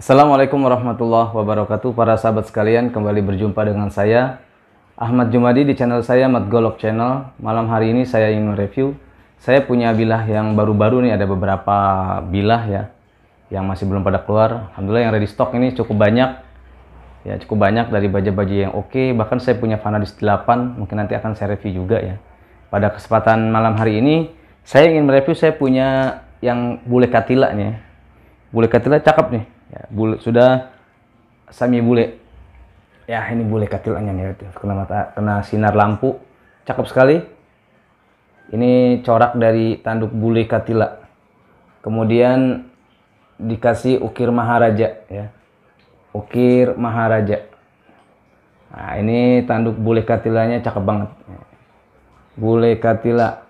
Assalamualaikum warahmatullahi wabarakatuh para sahabat sekalian kembali berjumpa dengan saya Ahmad Jumadi di channel saya Mat Golok Channel malam hari ini saya ingin review saya punya bilah yang baru-baru nih ada beberapa bilah ya yang masih belum pada keluar Alhamdulillah yang ready stock ini cukup banyak ya cukup banyak dari baju baju yang oke okay. bahkan saya punya Vanadis 8 mungkin nanti akan saya review juga ya pada kesempatan malam hari ini saya ingin mereview saya punya yang bule katila nih ya. bule katila cakep nih ya, bule, sudah sami bule ya ini bule katilannya itu kena mata kena sinar lampu cakep sekali ini corak dari tanduk bule katila kemudian dikasih ukir maharaja ya ukir maharaja nah ini tanduk bule katilanya cakep banget bule katila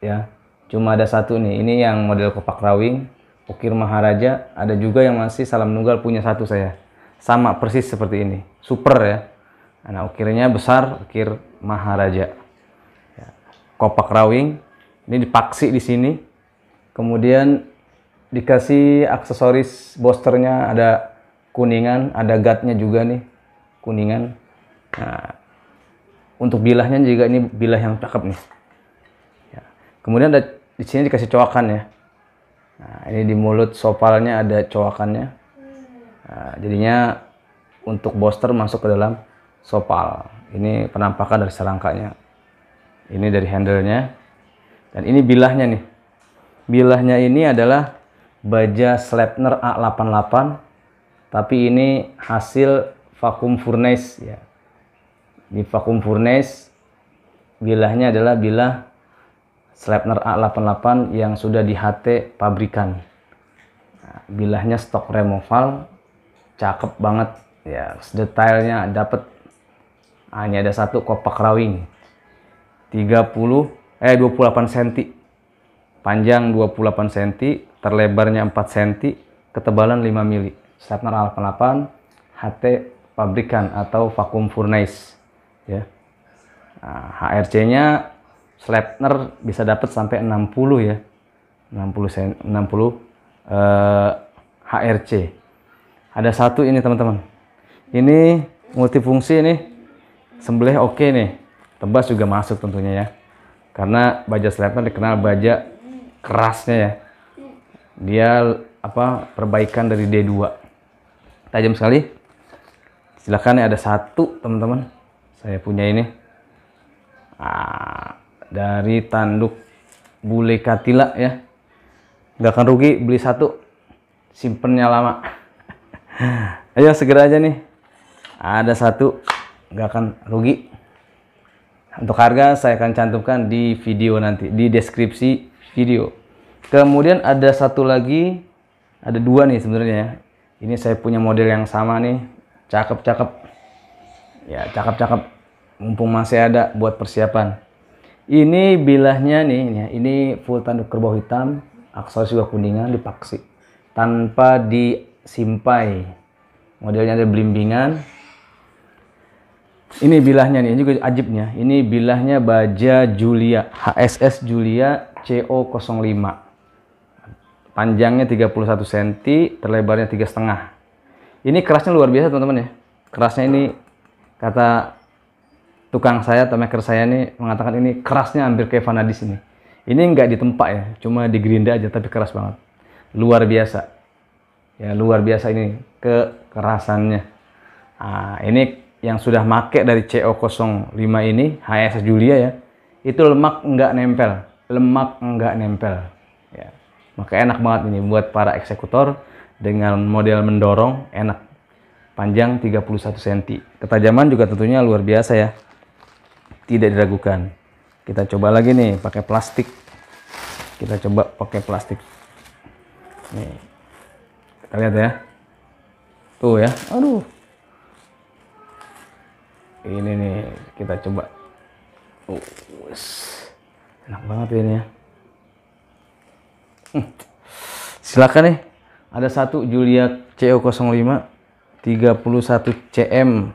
ya cuma ada satu nih ini yang model kopak rawing Ukir Maharaja, ada juga yang masih salam nunggal punya satu saya. Sama persis seperti ini, super ya. Anak ukirnya besar, ukir Maharaja. Ya. Kopak rawing, ini dipaksi di sini. Kemudian dikasih aksesoris bosternya ada kuningan, ada gatnya juga nih kuningan. Nah, untuk bilahnya juga ini bilah yang cakep nih. Ya. Kemudian ada di sini dikasih coakan ya. Nah, ini di mulut sopalnya ada coakannya. Nah, jadinya untuk booster masuk ke dalam sopal. Ini penampakan dari serangkanya. Ini dari handlenya. Dan ini bilahnya nih. Bilahnya ini adalah baja Slepner A88 tapi ini hasil vakum furnace ya. Di vakum furnace bilahnya adalah bilah Slapner A88 yang sudah di HT pabrikan. Nah, bilahnya stok removal, cakep banget ya, detailnya dapat. Hanya ah, ada satu kopak rawing. 30 eh 28 cm. Panjang 28 cm, terlebarnya 4 cm, ketebalan 5 mili. Slapner A88 HT pabrikan atau vakum furnace ya. Nah, HRC-nya Slapner bisa dapat sampai 60 ya. 60 sen, 60 eh, HRC. Ada satu ini teman-teman. Ini multifungsi ini. Sembelih oke nih. Tebas juga masuk tentunya ya. Karena baja Slapner dikenal baja kerasnya ya. Dia apa perbaikan dari D2. Tajam sekali. Silahkan ya ada satu teman-teman. Saya punya ini. Ah, dari tanduk bule katila ya nggak akan rugi beli satu simpennya lama ayo segera aja nih ada satu nggak akan rugi untuk harga saya akan cantumkan di video nanti di deskripsi video kemudian ada satu lagi ada dua nih sebenarnya ya ini saya punya model yang sama nih cakep-cakep ya cakep-cakep mumpung masih ada buat persiapan ini bilahnya nih ini, ya. ini full tanduk kerbau hitam aksesoris juga kuningan dipaksi tanpa disimpai modelnya ada belimbingan ini bilahnya nih ini juga ajibnya ini bilahnya baja Julia HSS Julia CO05 panjangnya 31 cm terlebarnya tiga setengah ini kerasnya luar biasa teman-teman ya kerasnya ini kata tukang saya atau maker saya ini mengatakan ini kerasnya hampir kayak Vanadis ini. Ini nggak di tempat ya, cuma di gerinda aja tapi keras banget. Luar biasa. Ya luar biasa ini kekerasannya. Nah, ini yang sudah make dari CO05 ini, HS Julia ya, itu lemak nggak nempel. Lemak nggak nempel. Ya. Maka enak banget ini buat para eksekutor dengan model mendorong enak. Panjang 31 cm. Ketajaman juga tentunya luar biasa ya tidak diragukan. Kita coba lagi nih pakai plastik. Kita coba pakai plastik. Nih. Kita lihat ya. Tuh ya. Aduh. Ini nih kita coba. Uh, enak banget ini ya. Hmm. Silakan nih. Ada satu Julia CO05 31 CM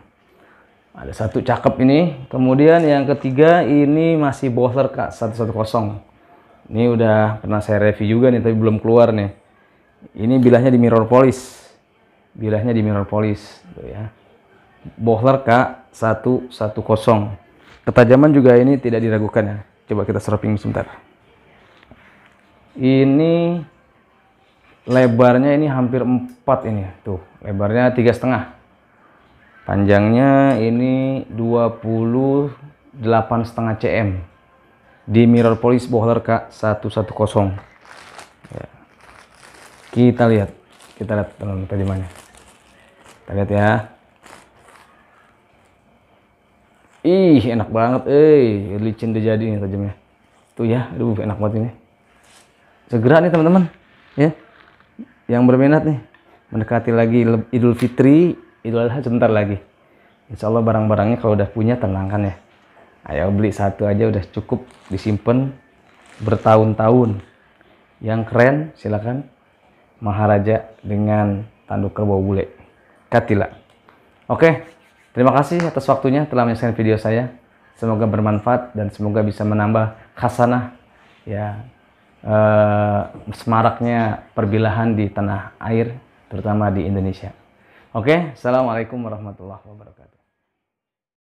ada satu cakep ini. Kemudian yang ketiga ini masih bowler Kak 110. Ini udah pernah saya review juga nih tapi belum keluar nih. Ini bilahnya di mirror polis. Bilahnya di mirror polis. tuh ya. Bowler Kak 110. Ketajaman juga ini tidak diragukan ya. Coba kita serapping sebentar. Ini lebarnya ini hampir 4 ini ya. tuh. Lebarnya tiga setengah panjangnya ini 28 setengah cm di mirror polis bohler K110 ya. kita lihat kita lihat teman tadi mana kita lihat ya ih enak banget eh licin udah jadi nih tajamnya tuh ya aduh enak banget ini segera nih teman-teman ya yang berminat nih mendekati lagi Idul Fitri Idul Adha sebentar lagi. Insya Allah barang-barangnya kalau udah punya tenangkan ya. Ayo beli satu aja udah cukup disimpan bertahun-tahun. Yang keren silakan Maharaja dengan tanduk kerbau bule. Katila. Oke, terima kasih atas waktunya telah menyaksikan video saya. Semoga bermanfaat dan semoga bisa menambah khasanah ya eh, semaraknya perbilahan di tanah air terutama di Indonesia. Oke, okay? Assalamualaikum warahmatullahi wabarakatuh.